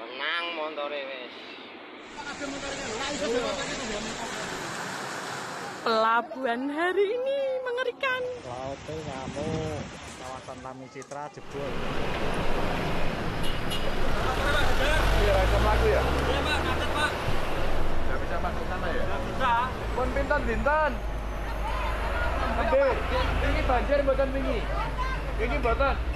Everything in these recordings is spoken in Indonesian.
Menang montore wis. Pelabuhan hari ini mengerikan. laut kamu. kawasan Lami Citra jebol. pintan Ini banjir buatan tinggi. Ini buatan.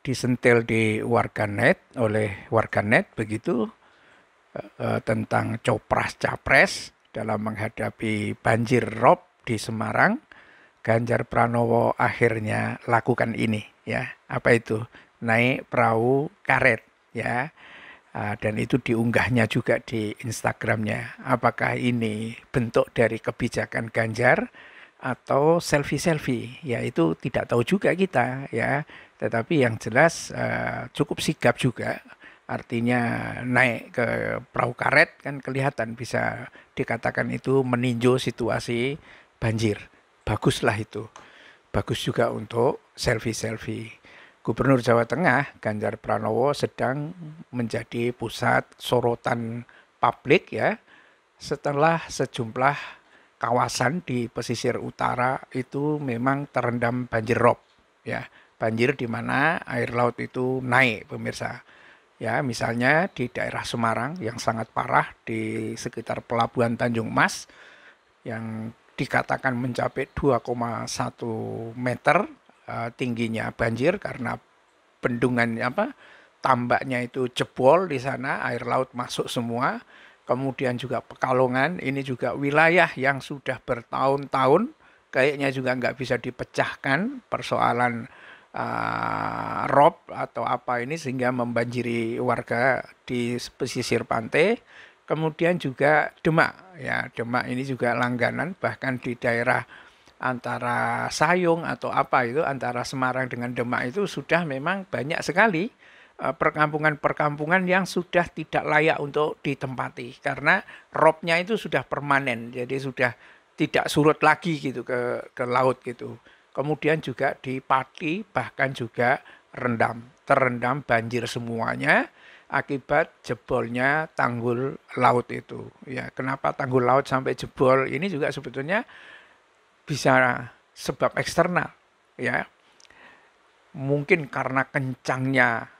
disentil di warganet oleh warganet begitu e, tentang copras capres dalam menghadapi banjir rob di Semarang Ganjar Pranowo akhirnya lakukan ini ya apa itu naik perahu karet ya eh, dan itu diunggahnya juga di Instagramnya. Apakah ini bentuk dari kebijakan Ganjar atau selfie-selfie. Ya itu tidak tahu juga kita ya. Tetapi yang jelas uh, cukup sigap juga. Artinya naik ke perahu karet kan kelihatan bisa dikatakan itu meninjau situasi banjir. Baguslah itu. Bagus juga untuk selfie-selfie. Gubernur Jawa Tengah Ganjar Pranowo sedang menjadi pusat sorotan publik ya setelah sejumlah kawasan di pesisir utara itu memang terendam banjir rob ya banjir di mana air laut itu naik pemirsa ya misalnya di daerah Semarang yang sangat parah di sekitar pelabuhan Tanjung Mas yang dikatakan mencapai 2,1 meter uh, tingginya banjir karena bendungan apa tambaknya itu jebol di sana air laut masuk semua kemudian juga Pekalongan, ini juga wilayah yang sudah bertahun-tahun kayaknya juga nggak bisa dipecahkan persoalan uh, rob atau apa ini sehingga membanjiri warga di pesisir pantai. Kemudian juga Demak, ya Demak ini juga langganan bahkan di daerah antara Sayung atau apa itu antara Semarang dengan Demak itu sudah memang banyak sekali Eh, perkampungan-perkampungan yang sudah tidak layak untuk ditempati karena robnya itu sudah permanen jadi sudah tidak surut lagi gitu ke ke laut gitu kemudian juga di Pati bahkan juga rendam terendam banjir semuanya akibat jebolnya tanggul laut itu ya kenapa tanggul laut sampai jebol ini juga sebetulnya bisa sebab eksternal ya mungkin karena kencangnya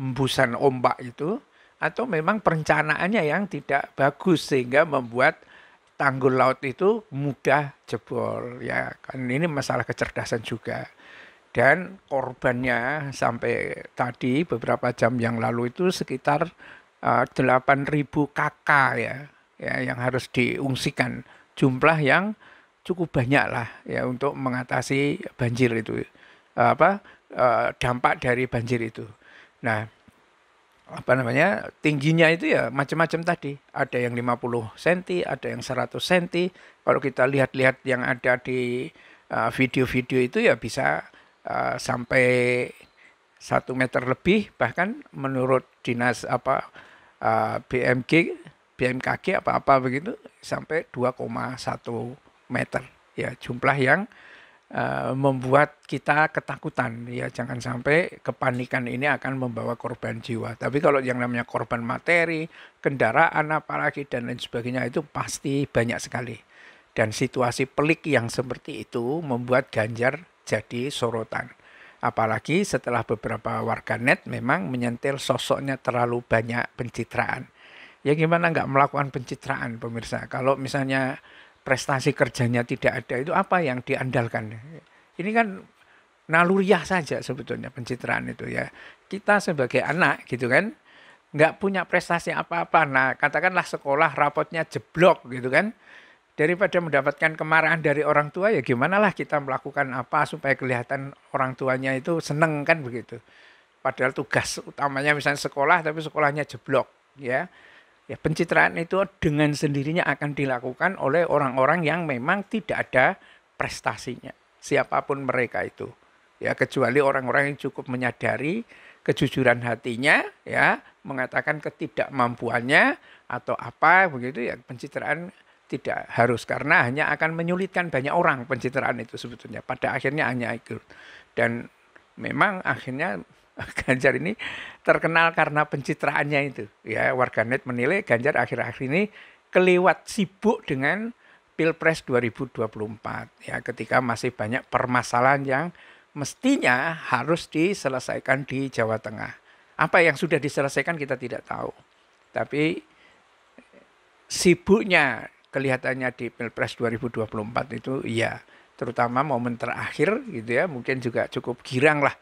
hembusan ombak itu atau memang perencanaannya yang tidak bagus sehingga membuat tanggul laut itu mudah jebol ya kan ini masalah kecerdasan juga dan korbannya sampai tadi beberapa jam yang lalu itu sekitar uh, ribu kakak ya ya yang harus diungsikan jumlah yang cukup banyak lah ya untuk mengatasi banjir itu eh, apa eh, dampak dari banjir itu Nah, apa namanya? tingginya itu ya macam-macam tadi. Ada yang 50 cm, ada yang 100 cm. Kalau kita lihat-lihat yang ada di uh, video-video uh, itu ya bisa uh, sampai satu meter lebih bahkan menurut dinas apa uh, BMG BMKG apa apa begitu sampai 2,1 meter ya jumlah yang uh, membuat kita ketakutan ya jangan sampai kepanikan ini akan membawa korban jiwa tapi kalau yang namanya korban materi kendaraan apalagi dan lain sebagainya itu pasti banyak sekali dan situasi pelik yang seperti itu membuat Ganjar jadi sorotan apalagi setelah beberapa warga net memang menyentil sosoknya terlalu banyak pencitraan ya gimana nggak melakukan pencitraan pemirsa kalau misalnya prestasi kerjanya tidak ada itu apa yang diandalkan? Ini kan naluriah saja sebetulnya pencitraan itu ya. Kita sebagai anak gitu kan nggak punya prestasi apa-apa. Nah katakanlah sekolah rapotnya jeblok gitu kan. Daripada mendapatkan kemarahan dari orang tua ya gimana lah kita melakukan apa supaya kelihatan orang tuanya itu seneng kan begitu. Padahal tugas utamanya misalnya sekolah tapi sekolahnya jeblok ya Ya, pencitraan itu dengan sendirinya akan dilakukan oleh orang-orang yang memang tidak ada prestasinya, siapapun mereka itu. Ya, kecuali orang-orang yang cukup menyadari kejujuran hatinya, ya, mengatakan ketidakmampuannya atau apa begitu ya pencitraan tidak harus karena hanya akan menyulitkan banyak orang pencitraan itu sebetulnya pada akhirnya hanya ikut dan memang akhirnya Ganjar ini terkenal karena pencitraannya itu. Ya, warganet menilai Ganjar akhir-akhir ini kelewat sibuk dengan Pilpres 2024 ya ketika masih banyak permasalahan yang mestinya harus diselesaikan di Jawa Tengah. Apa yang sudah diselesaikan kita tidak tahu. Tapi sibuknya kelihatannya di Pilpres 2024 itu ya terutama momen terakhir gitu ya mungkin juga cukup girang lah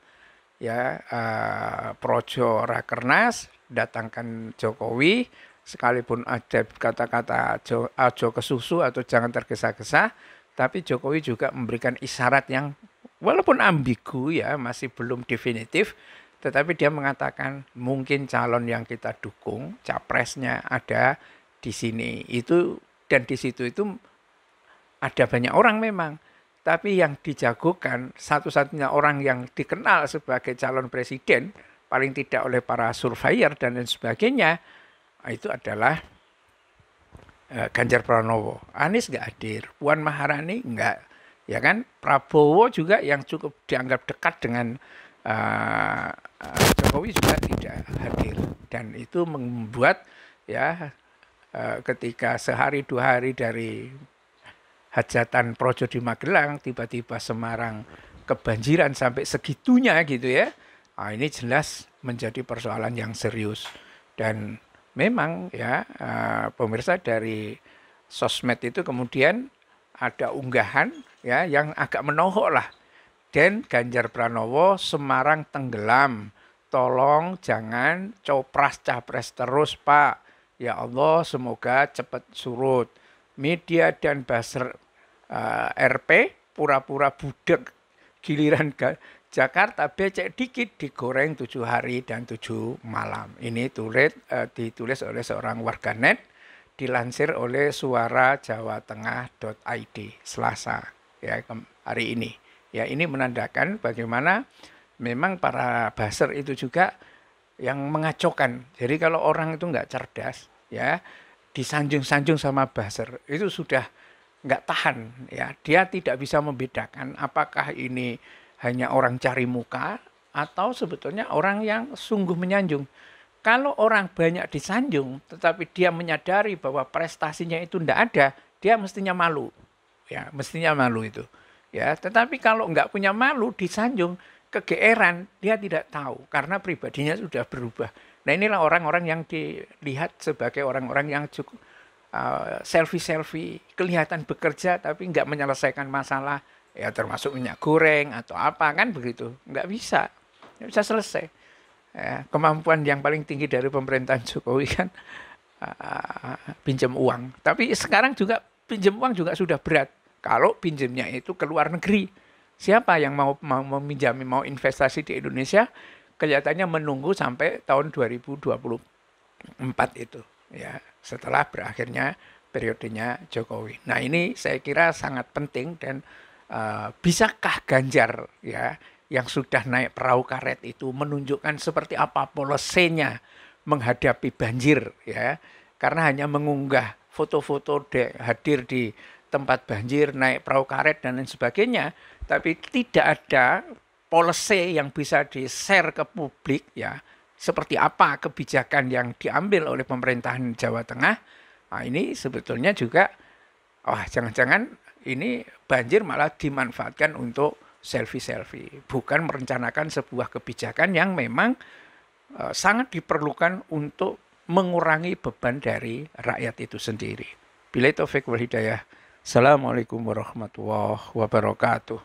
ya uh, projo rakernas datangkan Jokowi sekalipun ada kata-kata ajo, ajo susu atau jangan tergesa-gesa tapi Jokowi juga memberikan isyarat yang walaupun ambigu ya masih belum definitif tetapi dia mengatakan mungkin calon yang kita dukung capresnya ada di sini itu dan di situ itu ada banyak orang memang tapi yang dijagokan satu-satunya orang yang dikenal sebagai calon presiden, paling tidak oleh para surveyor dan lain sebagainya, ah, itu adalah eh, Ganjar Pranowo. Anies nggak hadir, Puan Maharani nggak. Ya kan, Prabowo juga yang cukup dianggap dekat dengan uh, Jokowi juga tidak hadir. Dan itu membuat ya uh, ketika sehari dua hari dari hajatan Projo di Magelang tiba-tiba Semarang kebanjiran sampai segitunya gitu ya. Nah, ini jelas menjadi persoalan yang serius dan memang ya ah, pemirsa dari sosmed itu kemudian ada unggahan ya yang agak menohok lah. Dan Ganjar Pranowo Semarang tenggelam. Tolong jangan copras capres terus Pak. Ya Allah semoga cepat surut media dan baser uh, eh, RP pura-pura budek giliran ke Jakarta becek dikit digoreng tujuh hari dan tujuh malam. Ini tulis, uh, ditulis oleh seorang warganet dilansir oleh suara jawa tengah.id Selasa ya hari ini. Ya ini menandakan bagaimana memang para baser itu juga yang mengacaukan. Jadi kalau orang itu nggak cerdas ya disanjung-sanjung sama buzzer itu sudah nggak tahan ya dia tidak bisa membedakan apakah ini hanya orang cari muka atau sebetulnya orang yang sungguh menyanjung kalau orang banyak disanjung tetapi dia menyadari bahwa prestasinya itu tidak ada dia mestinya malu ya mestinya malu itu ya tetapi kalau nggak punya malu disanjung kegeeran dia tidak tahu karena pribadinya sudah berubah Nah inilah orang-orang yang dilihat sebagai orang-orang yang cukup eh, selfie-selfie, kelihatan bekerja tapi nggak menyelesaikan masalah, ya termasuk minyak goreng atau apa kan begitu, nggak bisa, nggak bisa selesai. Ya, kemampuan yang paling tinggi dari pemerintahan Jokowi kan uh, pinjam uang, tapi sekarang juga pinjam uang juga sudah berat. Kalau pinjamnya itu ke luar negeri, siapa yang mau mau meminjami, mau investasi di Indonesia, kelihatannya menunggu sampai tahun 2024 itu ya setelah berakhirnya periodenya Jokowi. Nah ini saya kira sangat penting dan uh, bisakah Ganjar ya yang sudah naik perahu karet itu menunjukkan seperti apa polosenya menghadapi banjir ya karena hanya mengunggah foto-foto hadir di tempat banjir naik perahu karet dan lain sebagainya tapi tidak ada policy yang bisa di-share ke publik ya, seperti apa kebijakan yang diambil oleh pemerintahan Jawa Tengah. Nah, ini sebetulnya juga wah jangan-jangan ini banjir malah dimanfaatkan untuk selfie-selfie, bukan merencanakan sebuah kebijakan yang memang e, sangat diperlukan untuk mengurangi beban dari rakyat itu sendiri. Bila Taufik wal Hidayah. Assalamualaikum warahmatullahi wabarakatuh.